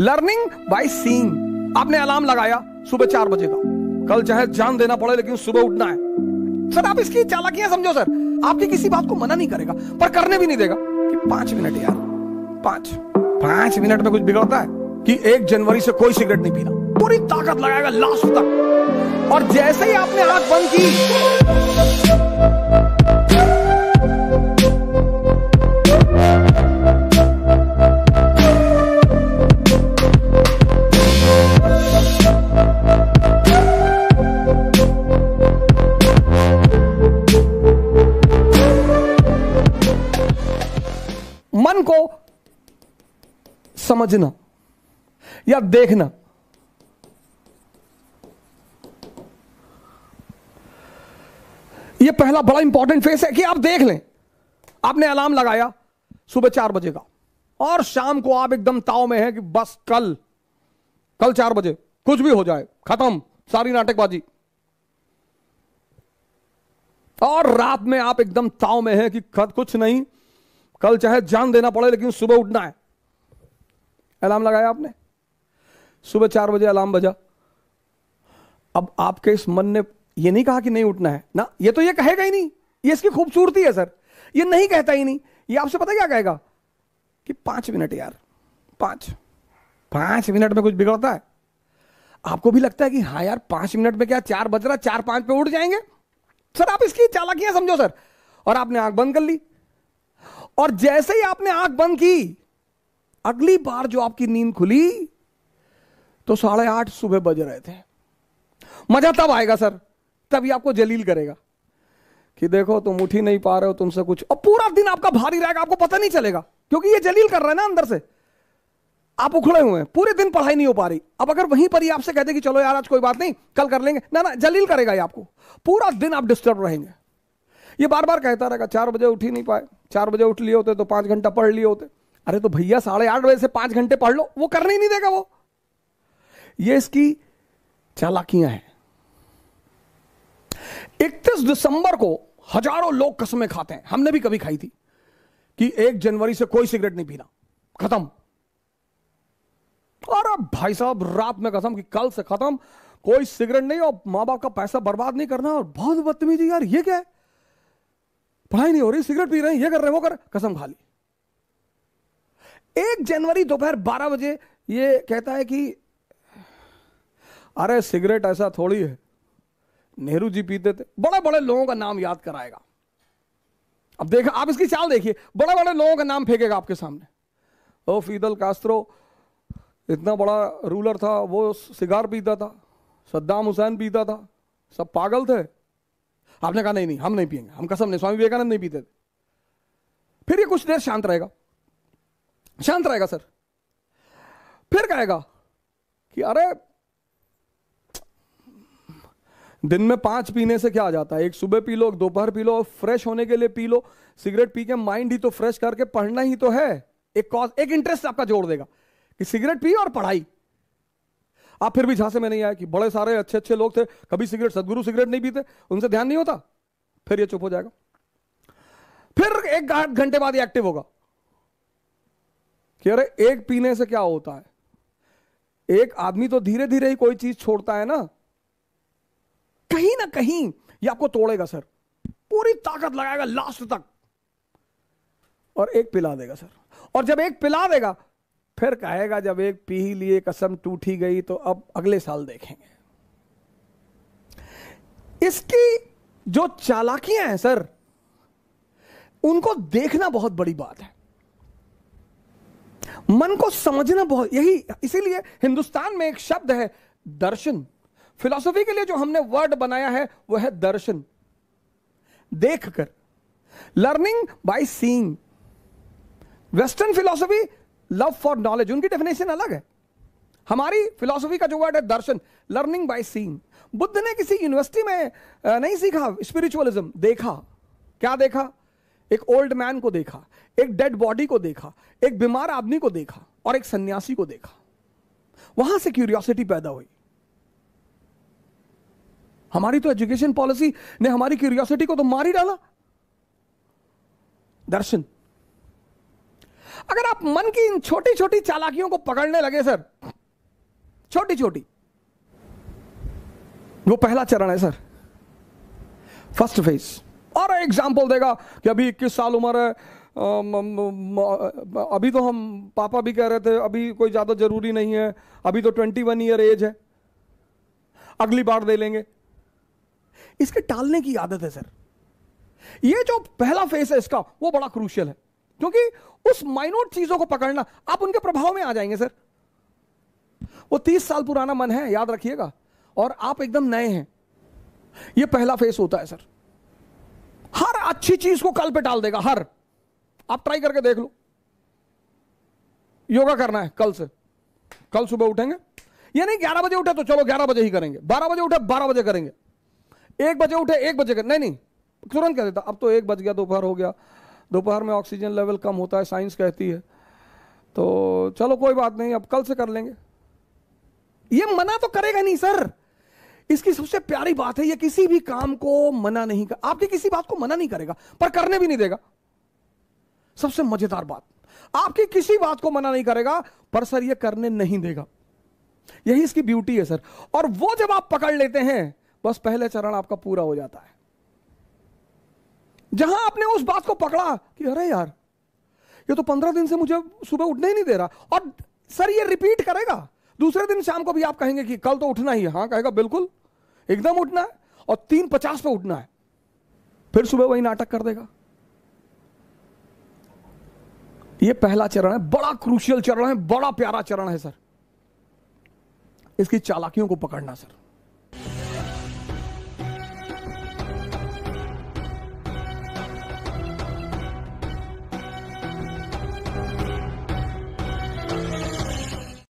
learning by seeing आपने alarm लगाया सुबह चार बजे का कल चाहे जान देना पड़े लेकिन सुबह उठना है सर आप इसकी चालाकियां समझो सर आपकी किसी बात को मना नहीं करेगा पर करने भी नहीं देगा कि पांच मिनट यार पांच पांच मिनट में कुछ बिगड़ता है कि एक जनवरी से कोई सिगरेट नहीं पीना पूरी ताकत लगाएगा लास्ट तक और जैसे ही आपने आंख बंद की मन को समझना या देखना यह पहला बड़ा इंपॉर्टेंट फेस है कि आप देख लें आपने अलार्म लगाया सुबह चार बजे का और शाम को आप एकदम ताव में है कि बस कल कल चार बजे कुछ भी हो जाए खत्म सारी नाटकबाजी और रात में आप एकदम ताव में है कि खत कुछ नहीं कल चाहे जान देना पड़े लेकिन सुबह उठना है अलार्म लगाया आपने सुबह चार बजे अलार्म बजा अब आपके इस मन ने ये नहीं कहा कि नहीं उठना है ना ये तो ये कहेगा ही नहीं ये इसकी खूबसूरती है सर ये नहीं कहता ही नहीं ये आपसे पता क्या कहेगा कि पांच मिनट यार पांच पांच मिनट में कुछ बिगड़ता है आपको भी लगता है कि हाँ यार पांच मिनट में क्या चार बज रहा चार पांच पे उठ जाएंगे सर आप इसकी चालाकियां समझो सर और आपने आंख बंद कर ली और जैसे ही आपने आंख बंद की अगली बार जो आपकी नींद खुली तो साढ़े आठ सुबह बज रहे थे मजा तब आएगा सर तभी आपको जलील करेगा कि देखो तुम उठ ही नहीं पा रहे हो तुमसे कुछ और पूरा दिन आपका भारी रहेगा आपको पता नहीं चलेगा क्योंकि ये जलील कर रहा है ना अंदर से आप उखड़े हुए हैं पूरे दिन पढ़ाई नहीं हो पा रही अब अगर वहीं पर ही आपसे कहते कि चलो यार आज कोई बात नहीं कल कर लेंगे ना ना जलील करेगा ये आपको पूरा दिन आप डिस्टर्ब रहेंगे ये बार बार कहता रहेगा चार बजे उठ ही नहीं पाए चार बजे उठ लिए होते तो पांच घंटा पढ़ लिए होते अरे तो भैया साढ़े आठ बजे से पांच घंटे पढ़ लो वो करने ही नहीं देगा वो ये इसकी चालाकियां हैं इकतीस दिसंबर को हजारों लोग कसमें खाते हैं हमने भी कभी खाई थी कि एक जनवरी से कोई सिगरेट नहीं पीना खत्म अरे भाई साहब रात में कसम कि कल से खत्म कोई सिगरेट नहीं और मां बाप का पैसा बर्बाद नहीं करना और बहुत बदतमीजी यार ये क्या है पढ़ाई नहीं हो रही सिगरेट पी रहे हैं ये कर रहे हैं वो कर कसम खा ली एक जनवरी दोपहर बारह बजे ये कहता है कि अरे सिगरेट ऐसा थोड़ी है नेहरू जी पीते थे बड़े बड़े लोगों का नाम याद कराएगा अब देखा आप इसकी चाल देखिए बड़े बड़े लोगों का नाम फेंकेगा आपके सामने ओ फीदल कास्त्रो इतना बड़ा रूलर था वो सिगार पीता था सद्दाम हुसैन पीता था सब पागल थे आपने कहा नहीं नहीं हम नहीं पियेंगे हम कसम नहीं स्वामी विवेकानंद नहीं पीते थे फिर ये कुछ देर शांत रहेगा शांत रहेगा सर फिर कहेगा कि अरे दिन में पांच पीने से क्या आ जाता है एक सुबह पी लो दोपहर पी लो फ्रेश होने के लिए पी लो सिगरेट पी के माइंड ही तो फ्रेश करके पढ़ना ही तो है एक कॉज एक इंटरेस्ट आपका जोड़ देगा कि सिगरेट पी और पढ़ाई आप फिर भी झांसे में नहीं आए कि बड़े सारे अच्छे अच्छे लोग थे कभी सिगरेट सदगुरु सिगरेट नहीं पीते उनसे ध्यान नहीं होता फिर ये चुप हो जाएगा फिर एक आठ घंटे बाद एक्टिव होगा कि अरे एक पीने से क्या होता है एक आदमी तो धीरे धीरे ही कोई चीज छोड़ता है ना कहीं ना कहीं ये आपको तोड़ेगा सर पूरी ताकत लगाएगा लास्ट तक और एक पिला देगा सर और जब एक पिला देगा फिर कहेगा जब एक पी लिए कसम टूटी गई तो अब अगले साल देखेंगे इसकी जो चालाकियां हैं सर उनको देखना बहुत बड़ी बात है मन को समझना बहुत यही इसीलिए हिंदुस्तान में एक शब्द है दर्शन फिलॉसफी के लिए जो हमने वर्ड बनाया है वह है दर्शन देखकर learning by seeing western philosophy love for knowledge उनकी डेफिनेशन अलग है हमारी फिलॉसफी का जो वर्ड है दर्शन लर्निंग बाय सीन बुद्ध ने किसी यूनिवर्सिटी में नहीं सीखा स्पिरिचुअलिज्म देखा क्या देखा एक ओल्ड मैन को देखा एक डेड बॉडी को देखा एक बीमार आदमी को देखा और एक सन्यासी को देखा वहां से क्यूरियोसिटी पैदा हुई हमारी तो एजुकेशन पॉलिसी ने हमारी क्यूरियोसिटी को तो मार ही डाला दर्शन अगर आप मन की इन छोटी छोटी चालाकियों को पकड़ने लगे सर छोटी छोटी वो पहला चरण है सर फर्स्ट फेज और एग्जाम्पल देगा कि अभी इक्कीस साल उम्र है अभी तो हम पापा भी कह रहे थे अभी कोई ज़्यादा ज़रूरी नहीं है अभी तो ट्वेंटी वन ईयर एज है अगली बार दे लेंगे इसके टालने की आदत है सर ये जो पहला फेस है इसका वो बड़ा क्रूशियल है क्योंकि उस माइनोट चीजों को पकड़ना आप उनके प्रभाव में आ जाएंगे सर वो तीस साल पुराना मन है याद रखिएगा और आप एकदम नए हैं ये पहला फेस होता है सर हर अच्छी चीज को कल पे टाल देगा हर आप ट्राई करके देख लो योगा करना है कल से कल सुबह उठेंगे ये नहीं ग्यारह बजे उठे तो चलो ग्यारह बजे ही करेंगे बारह बजे उठे बारह बजे करेंगे एक बजे उठे एक बजे कर नहीं नहीं तुरंत कह देता अब तो एक बज गया दोपहर हो गया दोपहर में ऑक्सीजन लेवल कम होता है साइंस कहती है तो चलो कोई बात नहीं अब कल से कर लेंगे ये मना तो करेगा नहीं सर इसकी सबसे प्यारी बात है ये किसी भी काम को मना नहीं कर आपकी किसी बात को मना नहीं करेगा पर करने भी नहीं देगा सबसे मजेदार बात आपकी किसी बात को मना नहीं करेगा पर सर ये करने नहीं देगा यही इसकी ब्यूटी है सर और वो जब आप पकड़ लेते हैं बस पहले चरण आपका पूरा हो जाता है जहां आपने उस बात को पकड़ा कि अरे यार ये तो पंद्रह दिन से मुझे सुबह उठने ही नहीं दे रहा और सर ये रिपीट करेगा दूसरे दिन शाम को भी आप कहेंगे कि कल तो उठना ही है हाँ कहेगा बिल्कुल एकदम उठना है और तीन पचास पे उठना है फिर सुबह वही नाटक कर देगा ये पहला चरण है बड़ा क्रूशियल चरण है बड़ा प्यारा चरण है सर इसकी चालाकियों को पकड़ना सर